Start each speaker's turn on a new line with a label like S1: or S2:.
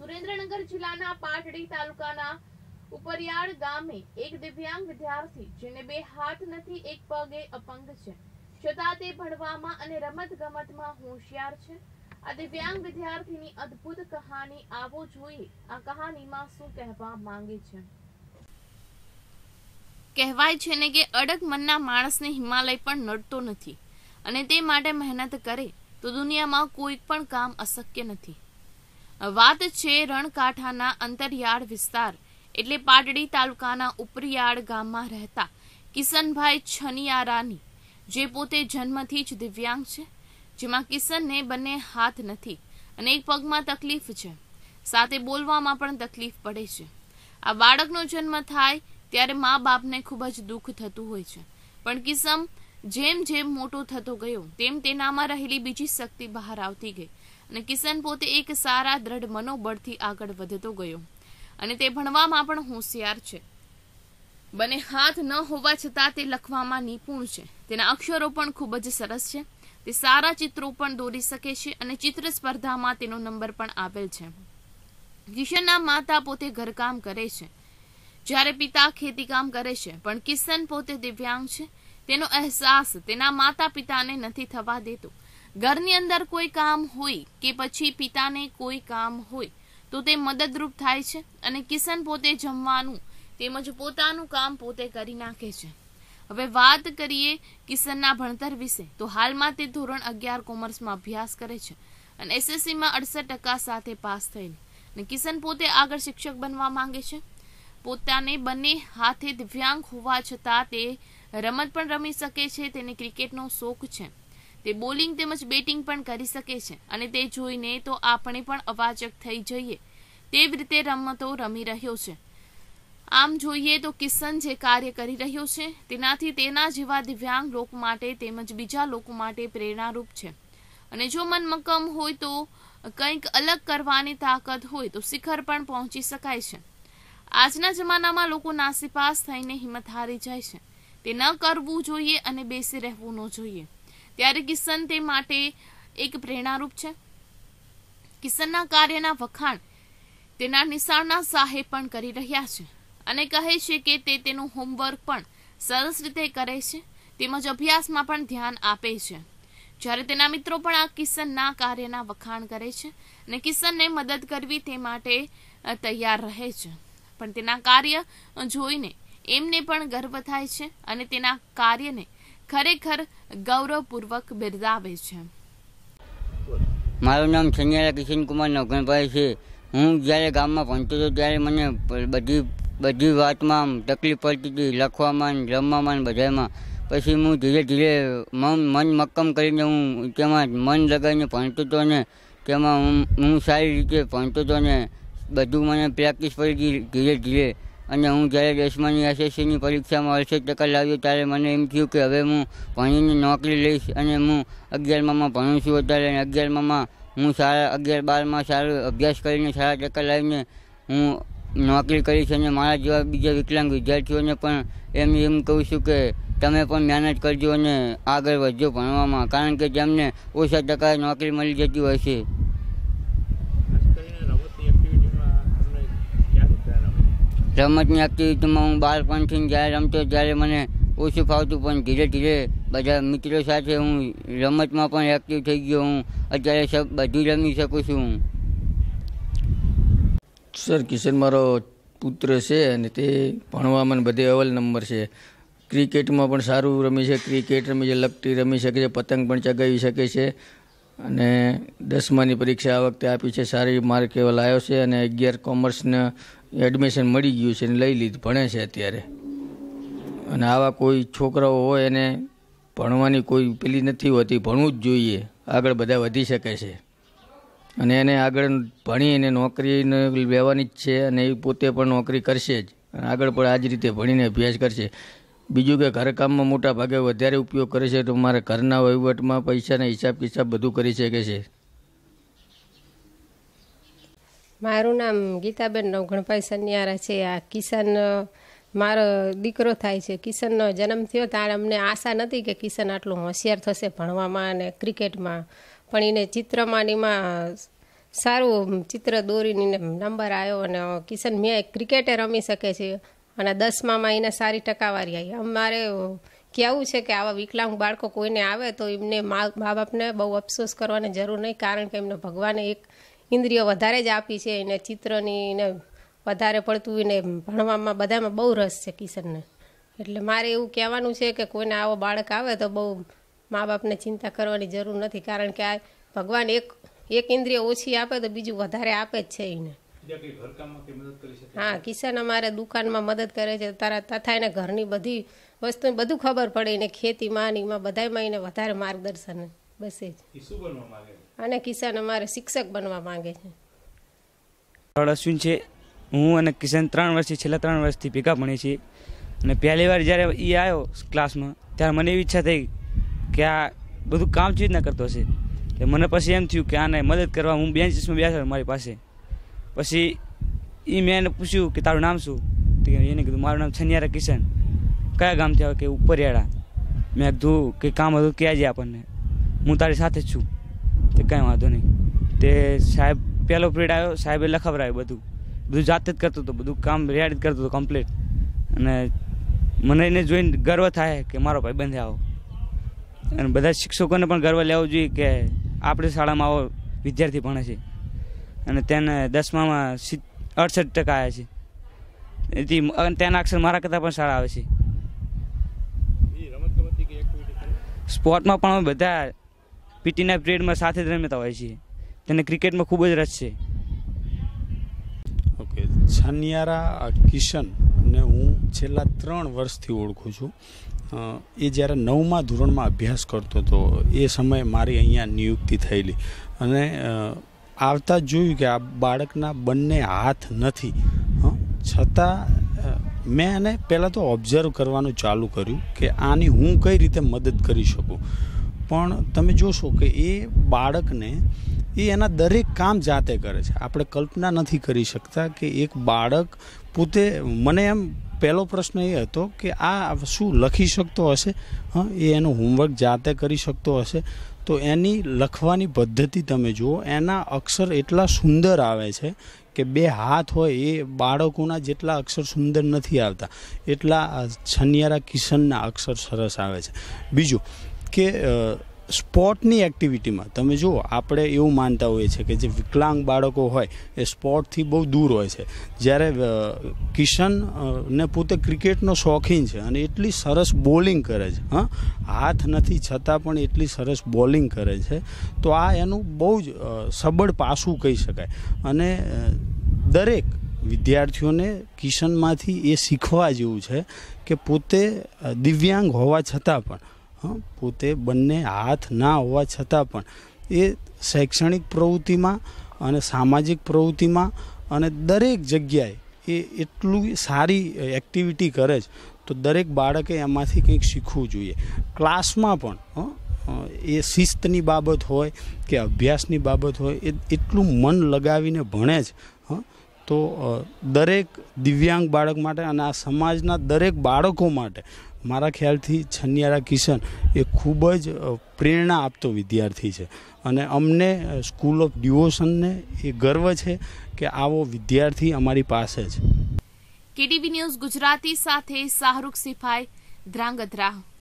S1: સુરેન્દ્રનગર જિલ્લાના પાટડી તાલુકાના ઉપરિયાળ ગામે એક દિવ્યાંગ વિદ્યાર્થી જેને બે હાથ નથી એક પગે અપંગ છે છતાં તે ભણવામાં અને રમત ગમતમાં હોશિયાર છે આ દિવ્યાંગ વિદ્યાર્થીની અદ્ભુત કહાની આવો જોઈએ આ કહાનીમાં શું કહેવા માંગે છે કહેવાય છે ને કે અડગ મનના માણસને હિમાલય પણ નડતો નથી અને તે માટે મહેનત કરે તો દુનિયામાં કોઈ પણ કામ અશક્ય નથી વાત છે રણકાંઠાના અંતરિયાળ વિસ્તાર એટલે પાટડી તાલુકાના ઉપરિયાળ ગામમાં રહેતા કિશનભાઈ છનિયારાની જે પોતે જન્મથી જ દિવ્યાંગ છે જેમાં કિશનને બંને હાથ નથી અને એક પગમાં તકલીફ છે સાથે બોલવામાં પણ તકલીફ પડે છે આ બાળકનો જન્મ થાય ત્યારે મા બાપને ખૂબ જ દુઃખ થતું હોય છે પણ કિસમ જેમ જેમ મોટો થતો ગયો તેમ તેનામાં રહેલી બીજી શક્તિ બહાર આવતી ગઈ અને કિશન પોતે એક સારા દ્રઢ મનોબળથી આગળ વધતો ગયો અને તે ભણવામાં પણ હોશિયાર છે બને હાથ ન હોવા છતાં તે લખવામાં નિપુણ છે તેના અક્ષરો પણ ખૂબ જ સરસ છે તે સારા ચિત્રો પણ દોરી શકે છે અને ચિત્ર સ્પર્ધામાં તેનો નંબર પણ આપેલ છે કિશનના માતા પોતે ઘરકામ કરે છે જ્યારે પિતા ખેતીકામ કરે છે પણ કિશન પોતે દિવ્યાંગ છે તેનો અહેસાસ તેના માતા પિતાને નથી થવા દેતો ઘરની અંદર કોઈ કામ હોય કે પછી પિતાને કોઈ કામ હોય તો તે મદદરૂપ થાય છે અને કિશન પોતે જમવાનું તેમજ પોતાનું કામ પોતે કરી નાખે છે હવે વાત કરીએ કિશનના ભણતર વિશે તો હાલમાં તે ધોરણ અગિયાર કોમર્સમાં અભ્યાસ કરે છે અને એસએસસીમાં અડસઠ ટકા સાથે પાસ થઈને અને કિશન પોતે આગળ શિક્ષક બનવા માંગે છે પોતાને બંને હાથે દિવ્યાંગ હોવા છતાં તે રમત પણ રમી શકે છે તેને ક્રિકેટનો શોખ છે તે બોલિંગ તેમજ બેટિંગ પણ કરી શકે છે અને તે જોઈને તો આપણે પણ અવાચક થઈ જઈએ તેવી રીતે રમતો રમી રહ્યો છે આમ જોઈએ તો કિશન જે કાર્ય કરી રહ્યો છે તેનાથી તેના જેવા દિવ્યાંગ લોકો માટે તેમજ બીજા લોકો માટે પ્રેરણારૂપ છે અને જો મનમક્કમ હોય તો કંઈક અલગ કરવાની તાકાત હોય તો શિખર પણ પહોંચી શકાય છે આજના જમાનામાં લોકો નાસીપાસ થઈને હિંમત હારી જાય છે તે ન કરવું જોઈએ અને બેસી રહેવું ન જોઈએ ત્યારે કિશન તે માટે એક પ્રેરણારૂપ છે કિશનના કાર્યના વખાણ તેના નિશાળના સાહેબ પણ કરી રહ્યા છે અને કહે છે કે તે તેનું હોમવર્ક પણ સરસ રીતે કરે છે તેમજ અભ્યાસમાં પણ ધ્યાન આપે છે જ્યારે તેના મિત્રો પણ આ કિશનના કાર્યના વખાણ કરે છે અને કિશનને મદદ કરવી તે માટે તૈયાર રહે છે પણ તેના કાર્ય જોઈને એમને પણ ગર્વ થાય છે અને તેના કાર્યને ખરેખર ગૌરવપૂર્વક બિરદાવે છે
S2: મારું નામ સંજય કિશનકુમાર નવગણભાઈ છે હું જ્યારે ગામમાં ભણતો હતો ત્યારે મને બધી બધી વાતમાં તકલીફ પડતી હતી લખવામાં રમવામાં બધામાં પછી હું ધીરે ધીરે મન મન મક્કમ કરીને હું તેમાં મન લગાવીને ભણતો હતો ને તેમાં હું હું સારી રીતે ભણતો હતો ને બધું મને પ્રેક્ટિસ પડી ગઈ ધીરે ધીરે અને હું જયેશ મની એસેસીની પરીક્ષામાં અરજી ટકા લાવ્યું એટલે મને એમ કે હવે હું પાણીની નોકરી લઈશ અને હું 11 માંમાં ભણું છું એટલે 11 માંમાં હું થાય 11 12 માં ચાલુ અભ્યાસ કરીને થાય ટકા લાવિને હું નોકરી કરીશ અને મારા જેવા બીજા વિકલાંગ વિદ્યાર્થીઓને પણ એમ એમ કહો છું કે તમે પણ મેનેજ કરજો અને આગળ વધજો ભણવામાં કારણ કે જેમને 80 ટકા નોકરી મળી જતી હશે રમતની એક્ટિવિટીમાં હું બાળપણથી જ્યારે રમતો ત્યારે મને ઓછું ફાવતું પણ ધીરે ધીરે બધા મિત્રો સાથે હું રમતમાં પણ એક્ટિવ થઈ ગયો હું અત્યારે સબ બધું રમી શકું છું સર કિશન મારો પુત્ર છે અને તે ભણવામાં બધે અવલ નંબર છે ક્રિકેટમાં પણ સારું રમી છે ક્રિકેટ રમી છે લગતી રમી શકે છે પતંગ પણ ચગાવી શકે છે અને દસમાની પરીક્ષા આ વખતે આપી છે સારી માર્ક એવા લાવ્યો છે અને અગિયાર કોમર્સના એડમિશન મળી ગયું છે અને લઈ લીધું ભણે છે અત્યારે અને આવા કોઈ છોકરાઓ હોય એને ભણવાની કોઈ પેલી નથી હોતી ભણવું જ જોઈએ આગળ બધા વધી શકે છે અને એને આગળ ભણીને નોકરીને લેવાની જ છે અને એ પોતે પણ નોકરી કરશે જ અને આગળ પણ આ જ રીતે ભણીને અભ્યાસ કરશે બીજું કે ઘરકામમાં મોટા ભાગે વધારે ઉપયોગ કરે છે તો મારે ઘરના વહીવટમાં પૈસાના હિસાબ કિતાબ બધું કરી શકે છે
S3: મારું નામ ગીતાબેન નવ ગણભાઈ સન્યારા છે આ કિશન મારો દીકરો થાય છે કિશનનો જન્મ થયો ત્યારે અમને આશા નથી કે કિશન આટલું હોશિયાર થશે ભણવામાં અને ક્રિકેટમાં પણ એને ચિત્રમાં એમાં સારું ચિત્ર દોરીને નંબર આવ્યો અને કિશન મેં ક્રિકેટે રમી શકે છે અને દસમામાં એને સારી ટકાવારી આવી અમારે કહેવું છે કે આવા વિકલાંગ બાળકો કોઈને આવે તો એમને મા બાપને બહુ અફસોસ કરવાની જરૂર નહીં કારણ કે એમને ભગવાને એક ઇન્દ્રિયો વધારે જ આપી છે એને ચિત્રની ને વધારે પડતું એને ભણવામાં બધામાં બહુ રસ છે કિશનને એટલે મારે એવું કહેવાનું છે કે કોઈને આવો બાળક આવે તો બહુ મા બાપને ચિંતા કરવાની જરૂર નથી કારણ કે આ ભગવાન એક એક ઇન્દ્રિય ઓછી આપે તો બીજું વધારે આપે જ છે એને હા કિશન અમારે દુકાનમાં મદદ કરે છે તારા તથા એને ઘરની બધી વસ્તુ બધું ખબર પડે એને ખેતીમાં ને એમાં બધામાં એને વધારે માર્ગદર્શન બસ એ જ શું બનવા માંગે અને કિશન અમારે શિક્ષક બનવા માંગે છે
S4: અશ્વિન છે હું અને કિશન ત્રણ વર્ષથી છેલ્લા ત્રણ વર્ષથી ભેગા ભણીએ છીએ અને પહેલી વાર જ્યારે એ આવ્યો ક્લાસમાં ત્યારે મને એવી ઈચ્છા થઈ કે આ બધું કામ ચીજ ના કરતો હશે કે મને પછી એમ થયું કે આને મદદ કરવા હું બેન્ચીસમાં બેઠો મારી પાસે પછી એ મેં એને પૂછ્યું કે તારું નામ શું એને કીધું મારું નામ છનિયારા કિશન કયા ગામથી આવે કે ઉપરિયાળા મેં કીધું કે કામ હતું ક્યાં જાય આપણને હું તારી સાથે જ છું તે કંઈ વાંધો નહીં તે સાહેબ પહેલો પીરિયડ આવ્યો સાહેબે લખાવરાયું બધું બધું જાતે જ કરતો હતો બધું કામ રેડ જ કરતો હતો કમ્પ્લીટ અને મને એને જોઈને ગર્વ થાય કે મારો ભાઈ બંધ આવો અને બધા શિક્ષકોને પણ ગર્વ લેવો જોઈએ કે આપણી શાળામાં આવો વિદ્યાર્થી ભણે છે અને તેને દસમામાં અડસઠ ટકા આવે છે એથી તેના અક્ષર મારા કરતાં પણ સારા આવે છે સ્પોર્ટમાં પણ અમે બધા પીટીના પિરિયડમાં સાથે જ રમતા હોય છે તેને ક્રિકેટમાં ખૂબ જ રસ છે
S5: ઓકે છાનિયારા કિશન ને હું છેલ્લા ત્રણ વર્ષથી ઓળખું છું એ જ્યારે નવમા ધોરણમાં અભ્યાસ કરતો હતો એ સમયે મારી અહીંયા નિયુક્તિ થયેલી અને આવતા જોયું કે આ બાળકના બંને હાથ નથી છતાં મેં એને પહેલાં તો ઓબ્ઝર્વ કરવાનું ચાલુ કર્યું કે આની હું કઈ રીતે મદદ કરી શકું પણ તમે જોશો કે એ બાળકને એ એના દરેક કામ જાતે કરે છે આપણે કલ્પના નથી કરી શકતા કે એક બાળક પોતે મને એમ પહેલો પ્રશ્ન એ હતો કે આ શું લખી શકતો હશે હં એ એનું હોમવર્ક જાતે કરી શકતો હશે તો એની લખવાની પદ્ધતિ તમે જુઓ એના અક્ષર એટલા સુંદર આવે છે કે બે હાથ હોય એ બાળકોના જેટલા અક્ષર સુંદર નથી આવતા એટલા છનિયારા કિશનના અક્ષર સરસ આવે છે બીજું કે સ્પોર્ટની એક્ટિવિટીમાં તમે જુઓ આપણે એવું માનતા હોઈએ છીએ કે જે વિકલાંગ બાળકો હોય એ સ્પોર્ટથી બહુ દૂર હોય છે જ્યારે કિશન ને પોતે ક્રિકેટનો શોખીન છે અને એટલી સરસ બોલિંગ કરે છે હા હાથ નથી છતાં પણ એટલી સરસ બોલિંગ કરે છે તો આ એનું બહુ જ સબળ પાસું કહી શકાય અને દરેક વિદ્યાર્થીઓને કિશનમાંથી એ શીખવા જેવું છે કે પોતે દિવ્યાંગ હોવા છતાં પણ પોતે બંને હાથ ના હોવા છતાં પણ એ શૈક્ષણિક પ્રવૃત્તિમાં અને સામાજિક પ્રવૃત્તિમાં અને દરેક જગ્યાએ એ એટલું સારી એક્ટિવિટી કરે છે તો દરેક બાળકે એમાંથી કંઈક શીખવું જોઈએ ક્લાસમાં પણ એ શિસ્તની બાબત હોય કે અભ્યાસની બાબત હોય એ એટલું મન લગાવીને ભણે જ તો દરેક દિવ્યાંગ બાળક માટે અને આ સમાજના દરેક બાળકો માટે મારા ખ્યાલથી છન્યારા કિશન એ ખૂબ જ પ્રેરણા આપતો વિદ્યાર્થી છે અને અમને સ્કૂલ ઓફ ડિવોશનને એ ગર્વ છે કે આવો વિદ્યાર્થી અમારી પાસે છે
S1: કેટીવી ન્યૂઝ ગુજરાતી સાથે શાહરૂખ સિફાઈ ધ્રાંગધ્રા